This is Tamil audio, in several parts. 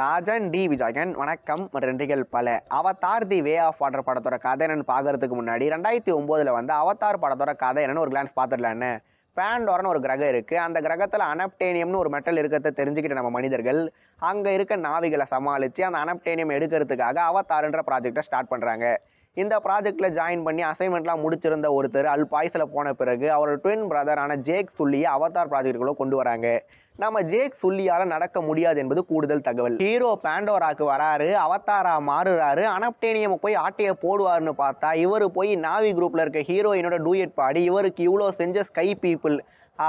ராஜன் டி விஜயன் வணக்கம் நன்றிகள் பல Avatar the way of water படத்தோட கதை என்னன்னு பார்க்கறதுக்கு முன்னாடி ரெண்டாயிரத்தி ஒம்போதில் வந்து அவதார் படத்தோட கதை என்னன்னு ஒரு கிளான்ஸ் பார்த்துடலான்னு பேண்டோரன் ஒரு கிரகம் இருக்குது அந்த கிரகத்தில் அனப்டேனியம்னு ஒரு மெட்டல் இருக்கிறத தெரிஞ்சுக்கிட்ட நம்ம மனிதர்கள் அங்கே இருக்க நாவிகளை சமாளித்து அந்த அனப்டேனியம் எடுக்கிறதுக்காக அவதாருன்ற ப்ராஜெக்டை ஸ்டார்ட் பண்ணுறாங்க இந்த ப்ராஜெக்ட்டில் ஜாயின் பண்ணி அசைன்மெண்ட்லாம் முடிச்சிருந்த ஒருத்தர் அல் பாய்ஸில் போன பிறகு அவரோட ட்வின் பிரதரான ஜேக் சுல்லியை அவதார் ப்ராஜெக்டுக்குள்ளே கொண்டு வராங்க நம்ம ஜேக் சுல்லியால் நடக்க முடியாது என்பது கூடுதல் தகவல் ஹீரோ பேண்டோராக்கு வராரு அவத்தாரா மாறுறாரு அனப்டேனியம் போய் ஆட்டையை போடுவார்னு பார்த்தா இவர் போய் நாவி குரூப்பில் இருக்க ஹீரோயினோட டூயட் பாடி இவருக்கு இவ்வளோ செஞ்ச ஸ்கை பீப்புள்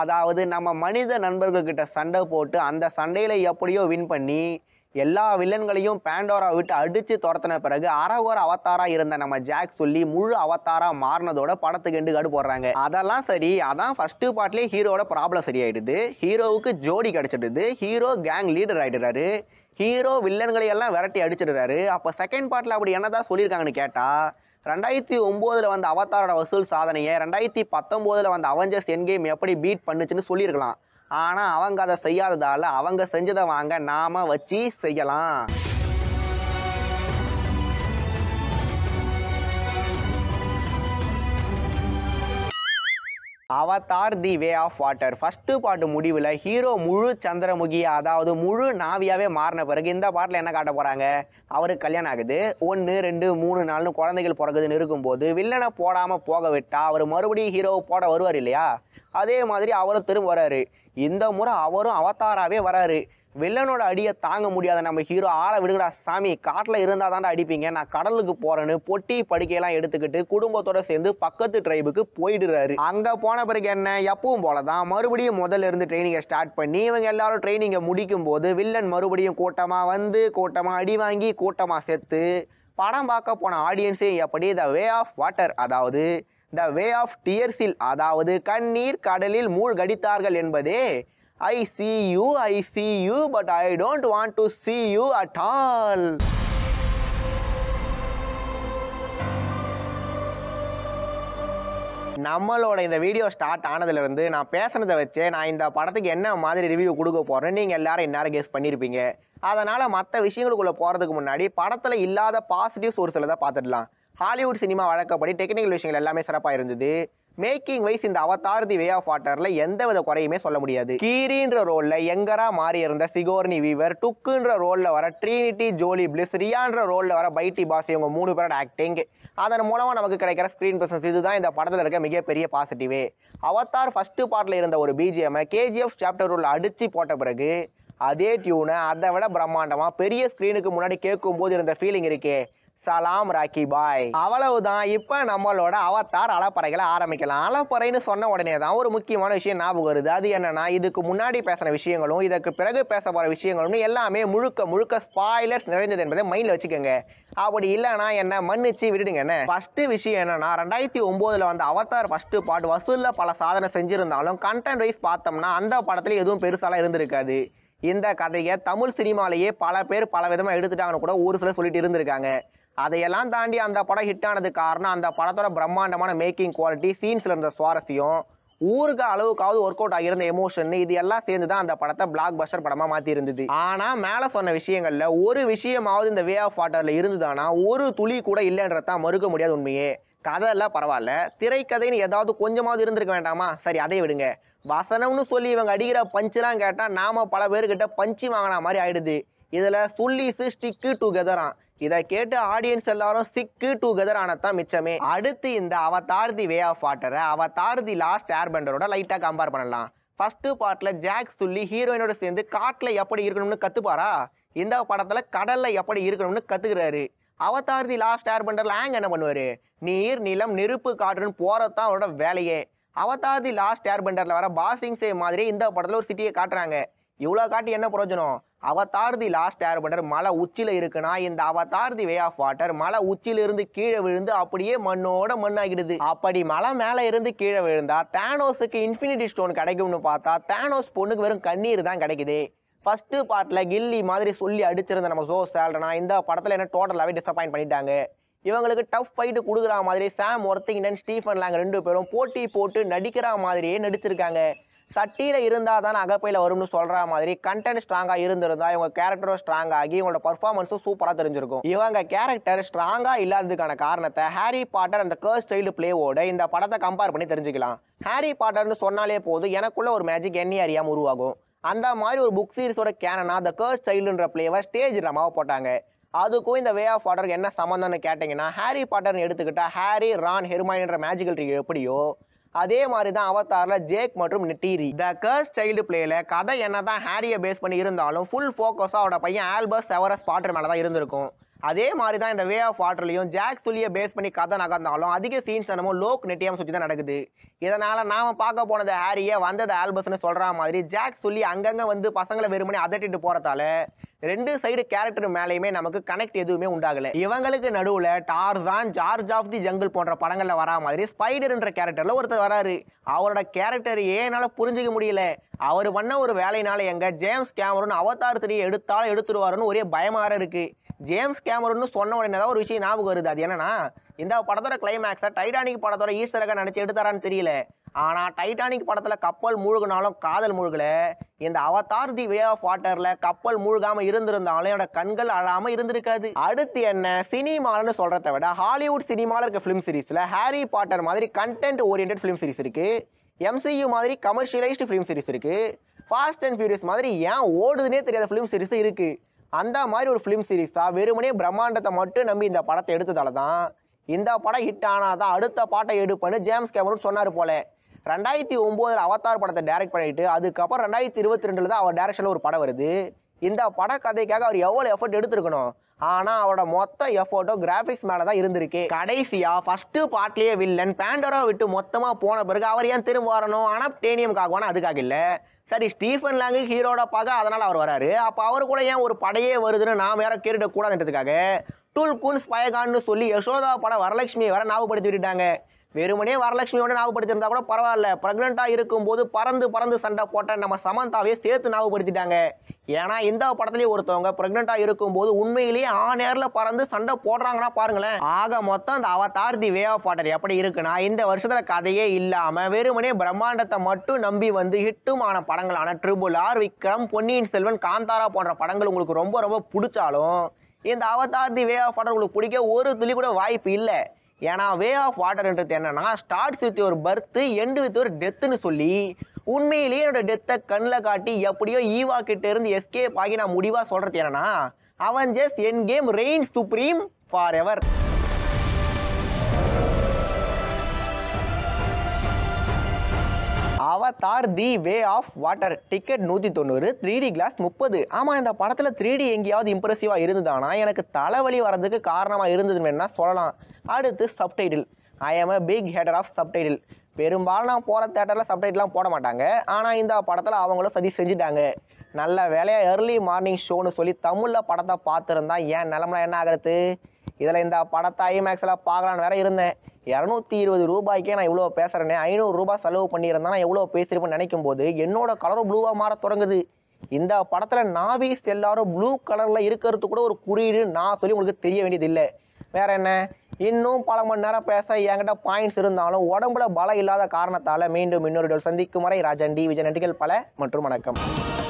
அதாவது நம்ம மனித நண்பர்கள்கிட்ட சண்டை போட்டு அந்த சண்டையில் எப்படியோ வின் பண்ணி எல்லா வில்லன்களையும் பேண்டோரா விட்டு அடித்து துரத்தின பிறகு அரகோர அவத்தாரா இருந்த நம்ம ஜாக் சொல்லி முழு அவத்தாரா மாறினதோட படத்துக்கு எண்டு கடு போடுறாங்க அதெல்லாம் சரி அதான் ஃபர்ஸ்ட் பார்ட்லேயே ஹீரோட ப்ராப்ளம் சரியாயிடுது ஹீரோவுக்கு ஜோடி கிடைச்சிடுது ஹீரோ கேங் லீடர் ஆயிடுறாரு ஹீரோ வில்லன்களை எல்லாம் விரட்டி அடிச்சிடுறாரு அப்போ செகண்ட் பார்ட்டில் அப்படி என்னதான் சொல்லியிருக்காங்கன்னு கேட்டால் ரெண்டாயிரத்தி ஒம்போதில் வந்த அவத்தாரோட வசூல் சாதனையை ரெண்டாயிரத்தி பத்தொம்போதில் வந்த அவெஞ்சர்ஸ் கேம் எப்படி பீட் பண்ணுச்சுன்னு சொல்லியிருக்கலாம் ஆனால் அவங்க அதை செய்யாததால் அவங்க செஞ்சதை வாங்க நாம் வச்சு செய்யலாம் Avatar the way of water first பாட்டு முடிவில் ஹீரோ முழு சந்திரமுகி அதாவது முழு நாவியாகவே மாறின பிறகு இந்த பாட்டில் என்ன காட்ட போகிறாங்க அவருக்கு கல்யாணம் ஆகுது ஒன்று ரெண்டு மூணு நாலுன்னு குழந்தைகள் பிறகுதுன்னு இருக்கும்போது வில்லனை போடாமல் போக விட்டால் அவர் மறுபடியும் ஹீரோ போட வருவார் இல்லையா அதே மாதிரி அவரும் திரும்ப வராரு இந்த முறை அவரும் அவதாராகவே வராரு வில்லனோட அடியை தாங்க முடியாத நம்ம ஹீரோ ஆளை விடுங்கடா சாமி காட்டில் இருந்தால் தாண்டா அடிப்பீங்க நான் கடலுக்கு போகிறேன்னு பொட்டி படுக்கையெல்லாம் எடுத்துக்கிட்டு குடும்பத்தோட சேர்ந்து பக்கத்து ட்ரைபுக்கு போயிடுறாரு அங்கே போன பிறகு என்ன எப்பவும் போல தான் மறுபடியும் முதல்ல இருந்து ட்ரைனிங்கை ஸ்டார்ட் பண்ணி இவங்க எல்லாரும் ட்ரைனிங்கை முடிக்கும் போது வில்லன் மறுபடியும் கூட்டமாக வந்து கூட்டமாக அடி வாங்கி கூட்டமாக செத்து படம் பார்க்க போன ஆடியன்ஸே எப்படி த வே ஆஃப் வாட்டர் அதாவது த வே ஆஃப் டியர்ஸில் அதாவது கண்ணீர் கடலில் மூழ்கடித்தார்கள் என்பதே I see you, I see you, but I don't want to see you at all. நம்மளோட இந்த வீடியோ ஸ்டார்ட் ஆனதுலேருந்து நான் பேசுனதை வச்சு நான் இந்த படத்துக்கு என்ன மாதிரி ரிவ்யூ கொடுக்க போகிறேன்னு நீங்கள் எல்லாரும் இந்நேரம் கேஸ் பண்ணியிருப்பீங்க அதனால் மற்ற விஷயங்களுக்குள்ளே போகிறதுக்கு முன்னாடி படத்தில் இல்லாத பாசிட்டிவ்ஸ் ஒரு சிலதை பார்த்துடலாம் ஹாலிவுட் சினிமா வழக்கப்படி டெக்னிக்கல் விஷயங்கள் எல்லாமே சிறப்பாக இருந்தது மேக்கிங் வைஸ் இந்த அவதார் தி வே ஆஃப் வாட்டரில் எந்த வித குறையுமே சொல்ல முடியாது கீரின்ற ரோலில் எங்கரா மாறி இருந்த சிகோர்னி வீவர் டுக்குன்ற ரோலில் வர ட்ரீனிட்டி ஜோலி பிளிஸ் ரியான்ற ரோலில் வர பைட்டி பாஸ் இவங்க மூணு பேரோட ஆக்டிங் அதன் மூலமாக நமக்கு கிடைக்கிற ஸ்க்ரீன் பிரசன்ஸ் இதுதான் இந்த படத்தில் இருக்க மிகப்பெரிய பாசிட்டிவே அவதார் ஃபஸ்ட்டு பார்ட்டில் இருந்த ஒரு பிஜிஎம்மை கேஜிஎஃப் சாப்டர் ரோல் அடித்து போட்ட பிறகு அதே டியூனை அதை விட பிரம்மாண்டமாக பெரிய ஸ்க்ரீனுக்கு முன்னாடி கேட்கும்போது இருந்த ஃபீலிங் இருக்கே சலாம் ராக்கி பாய் அவ்வளவுதான் இப்போ நம்மளோட அவத்தார் அலப்பறைகளை ஆரம்பிக்கலாம் அலப்பறைன்னு சொன்ன உடனே தான் ஒரு முக்கியமான விஷயம் ஞாபகம் வருது அது என்னன்னா இதுக்கு முன்னாடி பேசின விஷயங்களும் இதற்கு பிறகு பேச போகிற விஷயங்களும் எல்லாமே முழுக்க முழுக்க ஸ்பாய்லர்ஸ் நிறைந்தது என்பதை மைண்டில் வச்சுக்கோங்க அப்படி இல்லைனா என்ன மன்னிச்சு விடுங்க என்ன ஃபஸ்ட்டு விஷயம் என்னன்னா ரெண்டாயிரத்தி ஒம்போதில் வந்த அவத்தார் ஃபஸ்ட்டு பாட் வசூலில் பல சாதனை செஞ்சுருந்தாலும் கண்டென்ட் வைஸ் பார்த்தோம்னா அந்த படத்தில் எதுவும் பெருசாலாம் இருந்திருக்காது இந்த கதையை தமிழ் சினிமாலேயே பல பேர் பல விதமாக எடுத்துட்டாங்கன்னு கூட ஒரு சிலர் சொல்லிட்டு இருந்திருக்காங்க அதையெல்லாம் தாண்டி அந்த படம் ஹிட் ஆனது காரணம் அந்த படத்தோட பிரம்மாண்டமான மேக்கிங் குவாலிட்டி சீன்ஸில் இருந்த சுவாரஸ்யம் ஊருக்கு அளவுக்காவது ஒர்க் அவுட் ஆகியிருந்த எமோஷன் இது எல்லாம் சேர்ந்து தான் அந்த படத்தை பிளாக் பஸ்டர் படமாக மாற்றி இருந்தது ஆனால் மேலே சொன்ன விஷயங்களில் ஒரு விஷயமாவது இந்த வே ஆஃப் வாட்டரில் இருந்துதானா ஒரு துளி கூட இல்லைன்றதான் மறுக்க முடியாத உண்மையே கதையெல்லாம் பரவாயில்ல திரைக்கதைன்னு ஏதாவது கொஞ்சமாவது இருந்திருக்க வேண்டாமா சரி அதை விடுங்க வசனம்னு சொல்லி இவங்க அடிக்கிற பஞ்சுலாம் கேட்டால் நாம் பல பேர்கிட்ட பஞ்சு வாங்கின மாதிரி ஆயிடுது இதில் சுள்ளீஸு ஸ்டிக்கு டுகெதரான் இதை கேட்டு ஆடியன்ஸ் எல்லாரும் சிக்கு டுகெதர் ஆனதான் மிச்சமே அடுத்து இந்த அவதார் தி வே ஆஃப் வாட்டரை அவதார் தி லாஸ்ட் பண்டரோட லைட்டாக கம்பேர் பண்ணலாம் ஃபஸ்ட்டு பார்ட்டில் ஜாக் சொல்லி ஹீரோயினோட சேர்ந்து காட்டில் எப்படி இருக்கணும்னு கற்றுப்பாரா இந்த படத்தில் கடலில் எப்படி இருக்கணும்னு கற்றுக்கிறாரு அவதார் தி லாஸ்ட் ஏர்பெண்டர் லேங் என்ன பண்ணுவார் நீர் நிலம் நெருப்பு காட்டுன்னு போகிறது அவரோட வேலையே அவதார் தி லாஸ்ட் பண்டரில் வர பாசிங் சே மாதிரி இந்த படத்தில் ஒரு சிட்டியை காட்டுறாங்க இவ்வளோ காட்டி என்ன பிரயோஜனம் அவதார் தி லாஸ்ட் ஏர் மலை உச்சியில் இருக்குன்னா இந்த Avatar the way of water மலை உச்சியிலிருந்து கீழே விழுந்து அப்படியே மண்ணோட மண்ணாகிடுது அப்படி மலை மேலே இருந்து கீழே விழுந்தா தேனோஸுக்கு இன்ஃபினிட்டி ஸ்டோன் கிடைக்கும்னு பார்த்தா தேனோஸ் பொண்ணுக்கு வெறும் கண்ணீர் தான் கிடைக்குது ஃபஸ்ட்டு பார்ட்டில் கில்லி மாதிரி சொல்லி அடிச்சிருந்த நம்ம சோ சேல்டனா இந்த படத்தில் என்ன டோட்டலாகவே டிசப்பாயின் பண்ணிட்டாங்க இவங்களுக்கு டஃப் ஃபைட்டு கொடுக்குற மாதிரி சாம் ஒர்த்திங்டன் ஸ்டீஃபன் லாங் ரெண்டு பேரும் போட்டி போட்டு நடிக்கிற மாதிரியே நடிச்சிருக்காங்க சட்டியில் இருந்தால் தான் அகப்பையில் வரும்னு சொல்கிற மாதிரி கண்டென்ட் ஸ்ட்ராங்காக இருந்திருந்தால் இவங்க கேரக்டரும் ஸ்ட்ராங் ஆகி இவங்களோட பர்ஃபார்மன்ஸும் சூப்பராக தெரிஞ்சிருக்கும் இவங்க கேரக்டர் ஸ்ட்ராங்காக இல்லாததுக்கான காரணத்தை ஹாரி பாட்டர் அந்த கேர்ஸ் ஸ்டைல் பிளேவோட இந்த படத்தை கம்பேர் பண்ணி தெரிஞ்சுக்கலாம் ஹாரி பாட்டர்னு சொன்னாலே போதும் எனக்குள்ள ஒரு மேஜிக் எண்ணி அறியாமல் உருவாகும் அந்த மாதிரி ஒரு புக் சீரிஸோட கேனனா அந்த கேர்ஸ் சைல்டுன்ற பிளேவை ஸ்டேஜ் ட்ராமாவை போட்டாங்க அதுக்கும் இந்த வே ஆஃப் வாட்டருக்கு என்ன சம்மந்தம்னு கேட்டிங்கன்னா ஹாரி பாட்டர்னு எடுத்துக்கிட்டால் ஹாரி ரான் ஹெர்மாயின்ற மேஜிக்கல் ட்ரீ எப்படியோ அதே மாதிரி தான் அவதாரில் ஜேக் மற்றும் நிட்டீரி த கர்ஸ் சைல்டு பிளேல கதை என்ன தான் ஹாரியை பேஸ் பண்ணி இருந்தாலும் ஃபுல் ஃபோக்கஸாக அவட பையன் ஆல்பர்ஸ் செவரஸ் பாட்டர் மேலே தான் இருந்திருக்கும் அதே மாதிரி தான் இந்த வே ஆஃப் வாட்டர்லையும் ஜாக் துளியை பேஸ் பண்ணி கதை நகர்ந்தாலும் அதிக சீன்ஸ் என்னமோ லோக் நெட்டியம் சுற்றி தான் நடக்குது இதனால் நாம் பார்க்க போனது ஹாரியை வந்தது ஆல்பஸ்னு சொல்கிற மாதிரி ஜாக் சொல்லி அங்கங்கே வந்து பசங்களை வெறுமனே அதட்டிட்டு போகிறதால ரெண்டு சைடு கேரக்டர் மேலேயுமே நமக்கு கனெக்ட் எதுவுமே உண்டாகல இவங்களுக்கு நடுவில் Tarzan George of the jungle போன்ற படங்களில் வரா மாதிரி ஸ்பைடர்ன்ற கேரக்டரில் ஒருத்தர் வராரு அவரோட கேரக்டர் ஏனால புரிஞ்சிக்க முடியல அவர் பண்ண ஒரு வேலையினால எங்க ஜேம்ஸ் கேமரன் அவதார் திரியை எடுத்தாலும் எடுத்துருவாருன்னு ஒரே பயமாக இருக்கு ஜேம்ஸ் கேமரன் சொன்ன உடனே தான் ஒரு விஷயம் ஞாபகம் வருது அது என்னன்னா இந்த படத்தோட கிளைமேக்ஸை டைடானிக் படத்தோட ஈஸ்டரக நினச்சி எடுத்தாரான்னு தெரியல ஆனால் டைட்டானிக் படத்தில் கப்பல் மூழ்கினாலும் காதல் மூழ்கலை இந்த அவதார் தி வே ஆஃப் வாட்டரில் கப்பல் மூழ்காமல் இருந்திருந்தாலும் என்னோட கண்கள் அழாமல் இருந்திருக்காது அடுத்து என்ன சினிமாலன்னு சொல்கிறத விட ஹாலிவுட் சினிமாவில் இருக்க ஃபிலிம் சீரீஸில் ஹாரி பாட்டர் மாதிரி கண்டென்ட் ஓரியன்ட் ஃபிலிம் சீரிஸ் இருக்குது எம்சியூ மாதிரி கமர்ஷியலைஸ்டு ஃபிலிம் சீரிஸ் இருக்குது ஃபாஸ்ட் அண்ட் ஃபியூரியஸ் மாதிரி ஏன் ஓடுதுனே தெரியாத ஃபிலிம் சீரிஸ் இருக்குது அந்த மாதிரி ஒரு ஃபிலிம் சீரிஸாக வெறுமனே பிரம்மாண்டத்தை மட்டும் நம்பி இந்த படத்தை எடுத்ததால தான் இந்த படம் ஹிட் ஆனால் தான் அடுத்த பாட்டை எடுப்பேன்னு ஜேம்ஸ் கேமரூன் சொன்னார் போல ரெண்டாயிரத்தி ஒம்போதில் அவதார் படத்தை டேரக்ட் பண்ணிட்டு அதுக்கப்புறம் ரெண்டாயிரத்தி இருபத்தி ரெண்டில் தான் அவர் டேரக்ஷனில் ஒரு படம் வருது இந்த பட கதைக்காக அவர் எவ்வளோ எஃபர்ட் எடுத்திருக்கணும் ஆனால் அவரோட மொத்த எஃபர்ட்டோ கிராஃபிக்ஸ் மேலே தான் இருந்திருக்கு கடைசியாக ஃபஸ்ட்டு பாட்லேயே வில்லன் பேண்டரோ விட்டு மொத்தமாக போன பிறகு அவர் ஏன் திரும்ப வரணும் ஆனால் டேனியம்காகவானா அதுக்காக இல்லை சரி ஸ்டீஃபன் லாங்கு ஹீரோட பார்க்க அதனால் அவர் வராரு அப்போ அவர் கூட ஏன் ஒரு படையே வருதுன்னு நாம் வேற கேட்டுக்கூடாதுன்றதுக்காக டூல் குன்ஸ் பயகான்னு சொல்லி யசோதா படம் வரலட்சுமியை வர ஞாபகப்படுத்தி விட்டுட்டாங்க வெறுமனே வரலட்சுமியோட ஞாபகப்படுத்திருந்தா கூட பரவாயில்ல இருக்கும் இருக்கும்போது பறந்து பறந்து சண்டை போட்ட நம்ம சமந்தாவே சேர்த்து ஞாபகப்படுத்திட்டாங்க ஏன்னா இந்த படத்துலயே ஒருத்தவங்க ப்ரெக்னெண்ட்டாக இருக்கும்போது உண்மையிலேயே ஆ நேரில் பறந்து சண்டை போடுறாங்கன்னா பாருங்களேன் ஆக மொத்தம் அந்த Avatar the way of water எப்படி இருக்குன்னா இந்த வருஷத்தில் கதையே இல்லாமல் வெறுமனே பிரம்மாண்டத்தை மட்டும் நம்பி வந்து ஹிட்டும் ஆன படங்களான ட்ரிபிள் ஆர் விக்ரம் பொன்னியின் செல்வன் காந்தாரா போன்ற படங்கள் உங்களுக்கு ரொம்ப ரொம்ப பிடிச்சாலும் இந்த Avatar the way of water உங்களுக்கு பிடிக்க ஒரு துளி கூட வாய்ப்பு இல்லை ஏன்னா வே ஆஃப் வாட்டர்ன்றது என்னன்னா ஸ்டார்ட்ஸ் வித் ஒரு பர்த்து எண்டு வித் ஒரு டெத்துன்னு சொல்லி உண்மையிலேயே என்னோட டெத்தை கண்ணில் காட்டி எப்படியோ ஈவா கிட்ட இருந்து எஸ்கேப் ஆகி நான் முடிவாக சொல்கிறது என்னன்னா அவன் ஜஸ்ட் என் game reign supreme forever Avatar the way of water ticket நூற்றி தொண்ணூறு த்ரீ டி கிளாஸ் முப்பது ஆமாம் இந்த படத்தில் த்ரீ டி எங்கேயாவது இம்ப்ரெசிவாக இருந்ததுனா எனக்கு தலைவலி வரதுக்கு காரணமாக இருந்தது வேணால் சொல்லலாம் அடுத்து subtitle I am a big hater of subtitle பெரும்பாலும் நான் போகிற தேட்டரில் சப்டைட்டிலாம் போட மாட்டாங்க ஆனால் இந்த படத்தில் அவங்களும் சதி செஞ்சுட்டாங்க நல்ல வேலையாக ஏர்லி மார்னிங் ஷோன்னு சொல்லி தமிழில் படத்தை பார்த்துருந்தா ஏன் நிலமலாம் என்ன ஆகிறது இதில் இந்த படத்தை ஐமேக்ஸில் பார்க்கலான்னு வேற இருந்தேன் இரநூத்தி இருபது ரூபாய்க்கே நான் இவ்வளோ பேசுகிறேனே ரூபாய் செலவு பண்ணியிருந்தேன் நான் எவ்வளோ பேசியிருப்பேன்னு நினைக்கும் என்னோடய என்னோட கலரும் ப்ளூவாக மாற தொடங்குது இந்த படத்தில் நாவீஸ் எல்லாரும் ப்ளூ கலரில் இருக்கிறது கூட ஒரு குறியீடு நான் சொல்லி உங்களுக்கு தெரிய வேண்டியது இல்லை வேறு என்ன இன்னும் பல மணி நேரம் பேச என்கிட்ட பாயிண்ட்ஸ் இருந்தாலும் உடம்புல பலம் இல்லாத காரணத்தால் மீண்டும் இன்னொரு சந்திக்கும் வரை ராஜன் டி விஜய் நடிகள் பல மற்றும் வணக்கம்